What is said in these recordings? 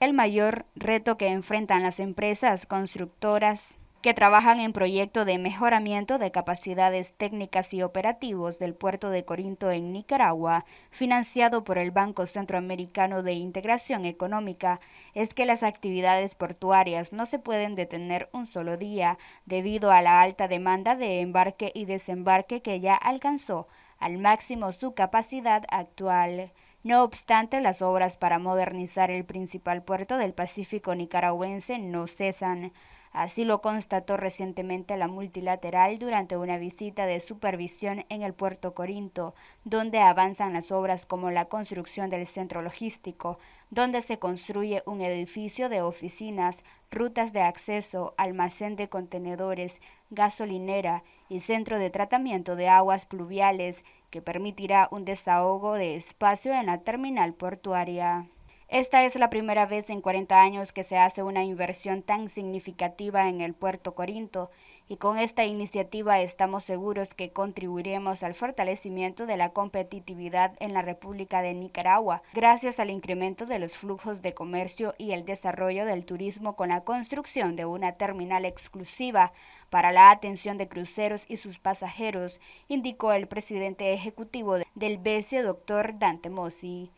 El mayor reto que enfrentan las empresas constructoras que trabajan en proyecto de mejoramiento de capacidades técnicas y operativos del puerto de Corinto en Nicaragua, financiado por el Banco Centroamericano de Integración Económica, es que las actividades portuarias no se pueden detener un solo día debido a la alta demanda de embarque y desembarque que ya alcanzó al máximo su capacidad actual. No obstante, las obras para modernizar el principal puerto del Pacífico nicaragüense no cesan. Así lo constató recientemente la multilateral durante una visita de supervisión en el puerto Corinto, donde avanzan las obras como la construcción del centro logístico, donde se construye un edificio de oficinas, rutas de acceso, almacén de contenedores, gasolinera y centro de tratamiento de aguas pluviales, que permitirá un desahogo de espacio en la terminal portuaria. Esta es la primera vez en 40 años que se hace una inversión tan significativa en el puerto Corinto y con esta iniciativa estamos seguros que contribuiremos al fortalecimiento de la competitividad en la República de Nicaragua gracias al incremento de los flujos de comercio y el desarrollo del turismo con la construcción de una terminal exclusiva para la atención de cruceros y sus pasajeros, indicó el presidente ejecutivo del BCE, doctor Dante Mossi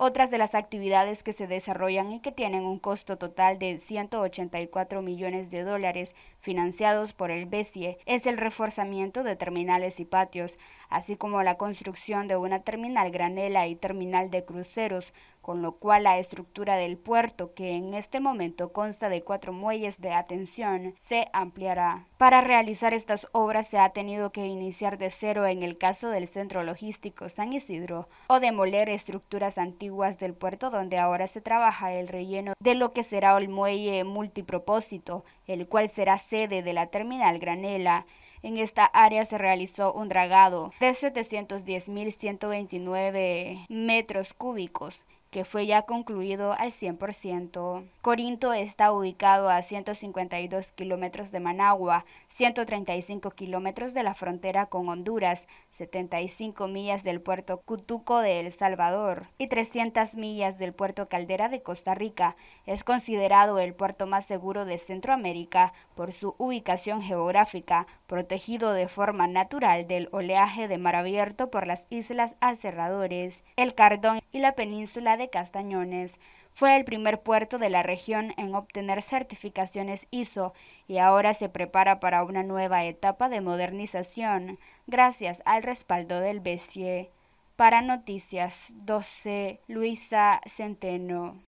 otras de las actividades que se desarrollan y que tienen un costo total de 184 millones de dólares financiados por el BESIE es el reforzamiento de terminales y patios, así como la construcción de una terminal granela y terminal de cruceros, con lo cual la estructura del puerto, que en este momento consta de cuatro muelles de atención, se ampliará. Para realizar estas obras se ha tenido que iniciar de cero en el caso del Centro Logístico San Isidro o demoler estructuras antiguas del puerto donde ahora se trabaja el relleno de lo que será el muelle multipropósito, el cual será sede de la terminal Granela. En esta área se realizó un dragado de 710.129 metros cúbicos que fue ya concluido al 100%. Corinto está ubicado a 152 kilómetros de Managua, 135 kilómetros de la frontera con Honduras, 75 millas del puerto Cutuco de El Salvador y 300 millas del puerto Caldera de Costa Rica. Es considerado el puerto más seguro de Centroamérica por su ubicación geográfica, protegido de forma natural del oleaje de mar abierto por las islas acerradores. El Cardón la península de Castañones. Fue el primer puerto de la región en obtener certificaciones ISO y ahora se prepara para una nueva etapa de modernización gracias al respaldo del BCE. Para Noticias 12, Luisa Centeno.